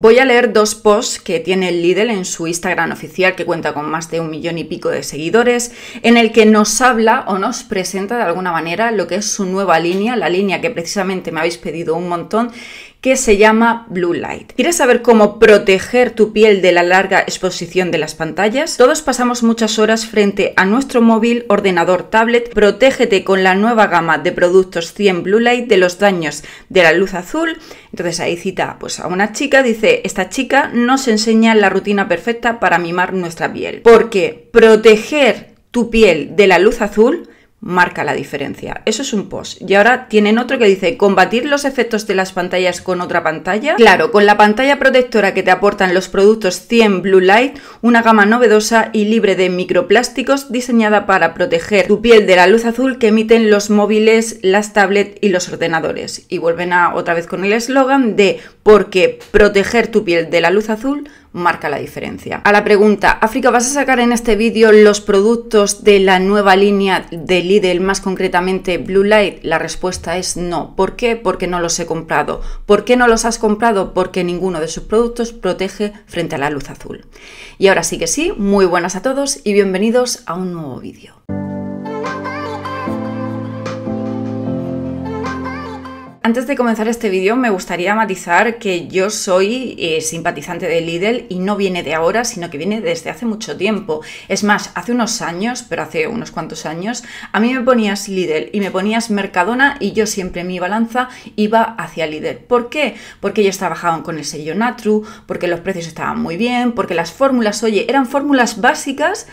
Voy a leer dos posts que tiene el Lidl en su Instagram oficial, que cuenta con más de un millón y pico de seguidores, en el que nos habla o nos presenta de alguna manera lo que es su nueva línea, la línea que precisamente me habéis pedido un montón, que se llama Blue Light. ¿Quieres saber cómo proteger tu piel de la larga exposición de las pantallas? Todos pasamos muchas horas frente a nuestro móvil, ordenador, tablet. Protégete con la nueva gama de productos 100 Blue Light de los daños de la luz azul. Entonces ahí cita pues a una chica, dice, esta chica nos enseña la rutina perfecta para mimar nuestra piel, porque proteger tu piel de la luz azul marca la diferencia. Eso es un post. Y ahora tienen otro que dice, combatir los efectos de las pantallas con otra pantalla. Claro, con la pantalla protectora que te aportan los productos 100 Blue Light, una gama novedosa y libre de microplásticos diseñada para proteger tu piel de la luz azul que emiten los móviles, las tablets y los ordenadores. Y vuelven a otra vez con el eslogan de, porque proteger tu piel de la luz azul marca la diferencia. A la pregunta, África, ¿vas a sacar en este vídeo los productos de la nueva línea de Lidl, más concretamente Blue Light? La respuesta es no. ¿Por qué? Porque no los he comprado. ¿Por qué no los has comprado? Porque ninguno de sus productos protege frente a la luz azul. Y ahora sí que sí, muy buenas a todos y bienvenidos a un nuevo vídeo. Antes de comenzar este vídeo me gustaría matizar que yo soy eh, simpatizante de Lidl y no viene de ahora, sino que viene desde hace mucho tiempo. Es más, hace unos años, pero hace unos cuantos años, a mí me ponías Lidl y me ponías Mercadona y yo siempre mi balanza iba hacia Lidl. ¿Por qué? Porque ellos trabajaban con el sello Natru, porque los precios estaban muy bien, porque las fórmulas, oye, eran fórmulas básicas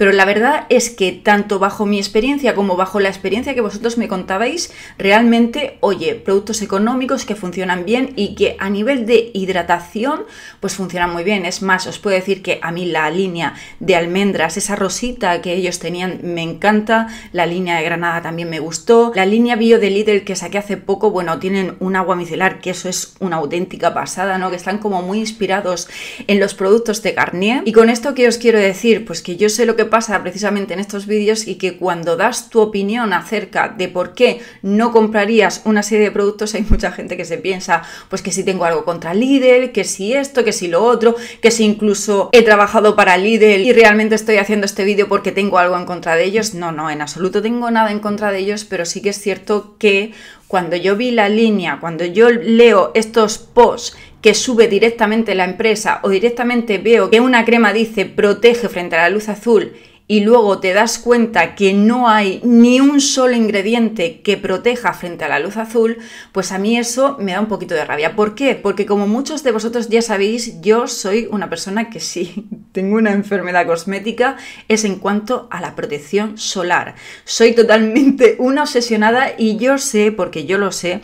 pero la verdad es que tanto bajo mi experiencia como bajo la experiencia que vosotros me contabais, realmente, oye, productos económicos que funcionan bien y que a nivel de hidratación, pues funcionan muy bien. Es más, os puedo decir que a mí la línea de almendras, esa rosita que ellos tenían, me encanta. La línea de granada también me gustó. La línea bio de Lidl que saqué hace poco, bueno, tienen un agua micelar, que eso es una auténtica pasada, ¿no? Que están como muy inspirados en los productos de Garnier. Y con esto que os quiero decir, pues que yo sé lo que pasa precisamente en estos vídeos y que cuando das tu opinión acerca de por qué no comprarías una serie de productos, hay mucha gente que se piensa, pues que si tengo algo contra Lidl, que si esto, que si lo otro, que si incluso he trabajado para Lidl y realmente estoy haciendo este vídeo porque tengo algo en contra de ellos. No, no, en absoluto tengo nada en contra de ellos, pero sí que es cierto que cuando yo vi la línea, cuando yo leo estos posts que sube directamente la empresa o directamente veo que una crema dice protege frente a la luz azul y luego te das cuenta que no hay ni un solo ingrediente que proteja frente a la luz azul, pues a mí eso me da un poquito de rabia. ¿Por qué? Porque como muchos de vosotros ya sabéis, yo soy una persona que sí tengo una enfermedad cosmética, es en cuanto a la protección solar. Soy totalmente una obsesionada y yo sé, porque yo lo sé,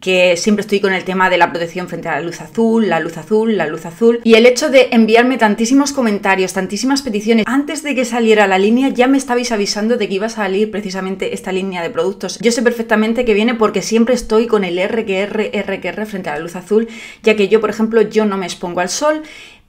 que siempre estoy con el tema de la protección frente a la luz azul, la luz azul, la luz azul, y el hecho de enviarme tantísimos comentarios, tantísimas peticiones, antes de que saliera la línea ya me estabais avisando de que iba a salir precisamente esta línea de productos. Yo sé perfectamente que viene porque siempre estoy con el RQR, RQR frente a la luz azul, ya que yo, por ejemplo, yo no me expongo al sol,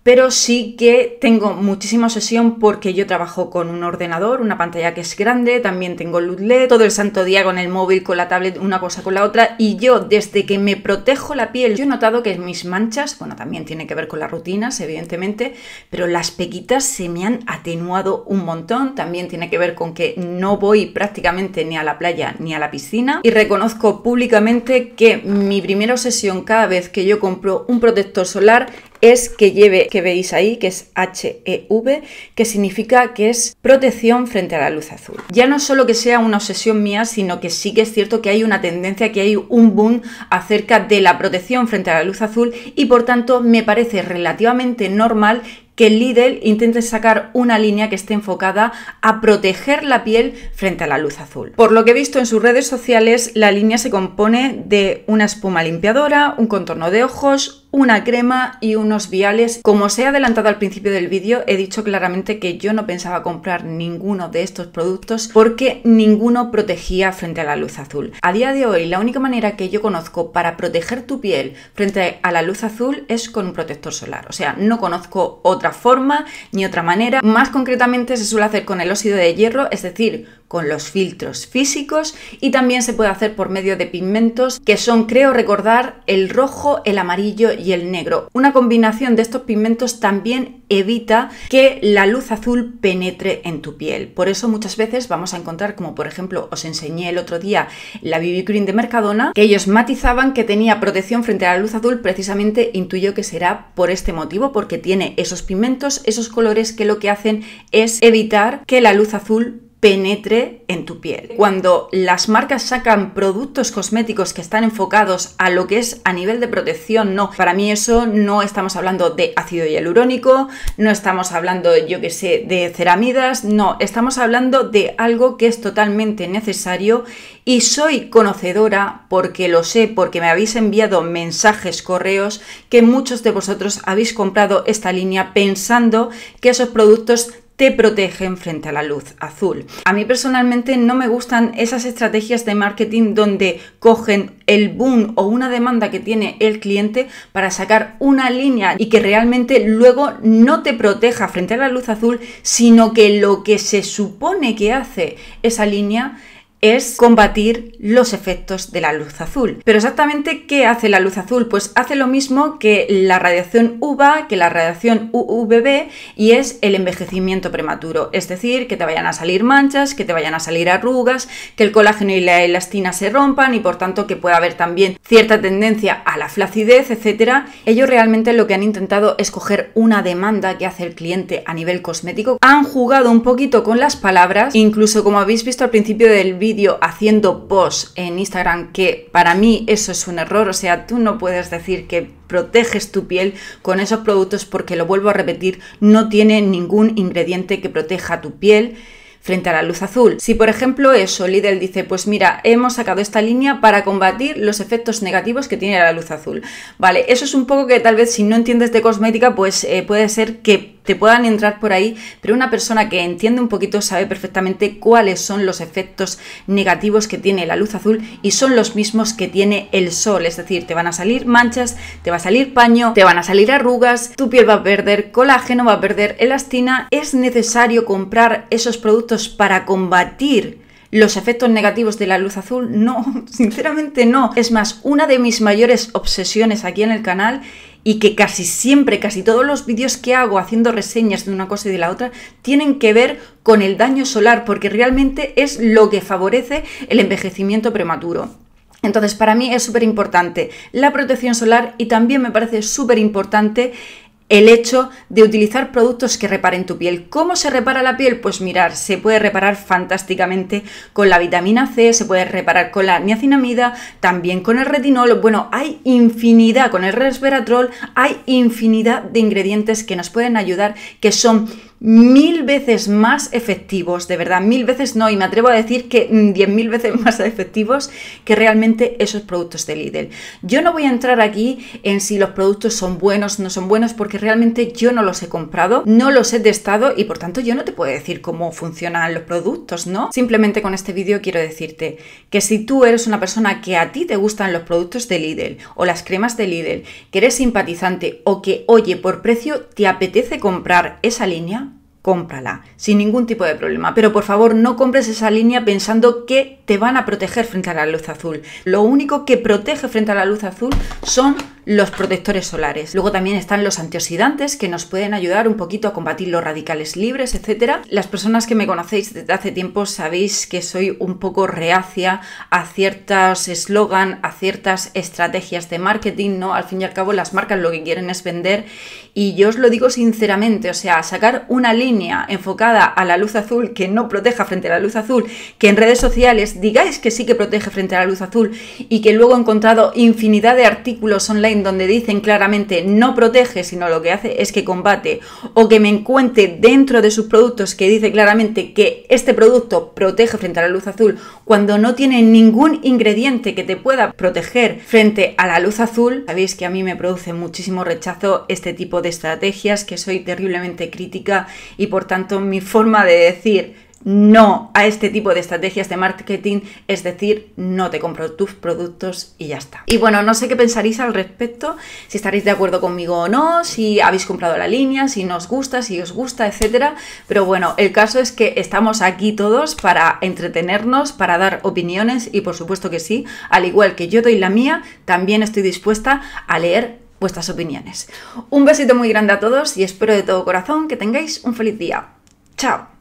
pero sí que tengo muchísima obsesión porque yo trabajo con un ordenador, una pantalla que es grande, también tengo luz LED, todo el santo día con el móvil, con la tablet, una cosa con la otra, y yo desde que me protejo la piel, yo he notado que mis manchas, bueno, también tiene que ver con las rutinas, evidentemente, pero las pequitas se me han atenuado un montón, también tiene que ver con que no voy prácticamente ni a la playa ni a la piscina, y reconozco públicamente que mi primera obsesión cada vez que yo compro un protector solar es que lleve, que veis ahí, que es HEV, que significa que es protección frente a la luz azul. Ya no solo que sea una obsesión mía, sino que sí que es cierto que hay una tendencia, que hay un boom acerca de la protección frente a la luz azul y por tanto me parece relativamente normal que Lidl intente sacar una línea que esté enfocada a proteger la piel frente a la luz azul. Por lo que he visto en sus redes sociales, la línea se compone de una espuma limpiadora, un contorno de ojos, una crema y unos viales. Como os he adelantado al principio del vídeo, he dicho claramente que yo no pensaba comprar ninguno de estos productos porque ninguno protegía frente a la luz azul. A día de hoy, la única manera que yo conozco para proteger tu piel frente a la luz azul es con un protector solar. O sea, no conozco otra forma ni otra manera. Más concretamente se suele hacer con el óxido de hierro, es decir, con los filtros físicos y también se puede hacer por medio de pigmentos que son, creo recordar, el rojo, el amarillo y el negro. Una combinación de estos pigmentos también evita que la luz azul penetre en tu piel. Por eso muchas veces vamos a encontrar, como por ejemplo os enseñé el otro día la BB Cream de Mercadona, que ellos matizaban que tenía protección frente a la luz azul, precisamente intuyo que será por este motivo, porque tiene esos pigmentos, esos colores que lo que hacen es evitar que la luz azul penetre en tu piel. Cuando las marcas sacan productos cosméticos que están enfocados a lo que es a nivel de protección, no, para mí eso no estamos hablando de ácido hialurónico, no estamos hablando, yo que sé, de ceramidas, no, estamos hablando de algo que es totalmente necesario y soy conocedora porque lo sé, porque me habéis enviado mensajes, correos, que muchos de vosotros habéis comprado esta línea pensando que esos productos te protegen frente a la luz azul. A mí personalmente no me gustan esas estrategias de marketing donde cogen el boom o una demanda que tiene el cliente para sacar una línea y que realmente luego no te proteja frente a la luz azul, sino que lo que se supone que hace esa línea es combatir los efectos de la luz azul. Pero exactamente qué hace la luz azul? Pues hace lo mismo que la radiación UVA, que la radiación UVB y es el envejecimiento prematuro, es decir, que te vayan a salir manchas, que te vayan a salir arrugas, que el colágeno y la elastina se rompan y por tanto que pueda haber también cierta tendencia a la flacidez, etcétera. Ellos realmente lo que han intentado es coger una demanda que hace el cliente a nivel cosmético. Han jugado un poquito con las palabras, incluso como habéis visto al principio del vídeo haciendo post en Instagram, que para mí eso es un error, o sea, tú no puedes decir que proteges tu piel con esos productos porque, lo vuelvo a repetir, no tiene ningún ingrediente que proteja tu piel frente a la luz azul. Si por ejemplo eso, Lidl dice, pues mira, hemos sacado esta línea para combatir los efectos negativos que tiene la luz azul. Vale, eso es un poco que tal vez si no entiendes de cosmética, pues eh, puede ser que te puedan entrar por ahí, pero una persona que entiende un poquito sabe perfectamente cuáles son los efectos negativos que tiene la luz azul y son los mismos que tiene el sol, es decir, te van a salir manchas, te va a salir paño, te van a salir arrugas, tu piel va a perder colágeno, va a perder elastina, es necesario comprar esos productos para combatir los efectos negativos de la luz azul, no, sinceramente no. Es más, una de mis mayores obsesiones aquí en el canal y que casi siempre, casi todos los vídeos que hago haciendo reseñas de una cosa y de la otra tienen que ver con el daño solar porque realmente es lo que favorece el envejecimiento prematuro. Entonces, para mí es súper importante la protección solar y también me parece súper importante el hecho de utilizar productos que reparen tu piel. ¿Cómo se repara la piel? Pues mirar, se puede reparar fantásticamente con la vitamina C, se puede reparar con la niacinamida, también con el retinol. Bueno, hay infinidad, con el resveratrol hay infinidad de ingredientes que nos pueden ayudar, que son mil veces más efectivos, de verdad, mil veces no, y me atrevo a decir que mm, diez mil veces más efectivos que realmente esos productos de Lidl. Yo no voy a entrar aquí en si los productos son buenos, no son buenos, porque realmente yo no los he comprado, no los he testado y por tanto yo no te puedo decir cómo funcionan los productos, ¿no? Simplemente con este vídeo quiero decirte que si tú eres una persona que a ti te gustan los productos de Lidl o las cremas de Lidl, que eres simpatizante o que, oye, por precio te apetece comprar esa línea, cómprala, sin ningún tipo de problema. Pero por favor, no compres esa línea pensando que te van a proteger frente a la luz azul. Lo único que protege frente a la luz azul son los protectores solares. Luego también están los antioxidantes que nos pueden ayudar un poquito a combatir los radicales libres, etc. Las personas que me conocéis desde hace tiempo sabéis que soy un poco reacia a ciertos eslogan, a ciertas estrategias de marketing, ¿no? Al fin y al cabo las marcas lo que quieren es vender y yo os lo digo sinceramente, o sea, sacar una línea enfocada a la luz azul que no proteja frente a la luz azul, que en redes sociales digáis que sí que protege frente a la luz azul y que luego he encontrado infinidad de artículos online donde dicen claramente no protege, sino lo que hace es que combate, o que me encuentre dentro de sus productos que dice claramente que este producto protege frente a la luz azul, cuando no tiene ningún ingrediente que te pueda proteger frente a la luz azul, sabéis que a mí me produce muchísimo rechazo este tipo de estrategias, que soy terriblemente crítica y por tanto mi forma de decir no a este tipo de estrategias de marketing, es decir, no te compro tus productos y ya está. Y bueno, no sé qué pensaréis al respecto, si estaréis de acuerdo conmigo o no, si habéis comprado la línea, si nos gusta, si os gusta, etcétera, pero bueno, el caso es que estamos aquí todos para entretenernos, para dar opiniones y por supuesto que sí, al igual que yo doy la mía, también estoy dispuesta a leer vuestras opiniones. Un besito muy grande a todos y espero de todo corazón que tengáis un feliz día. Chao.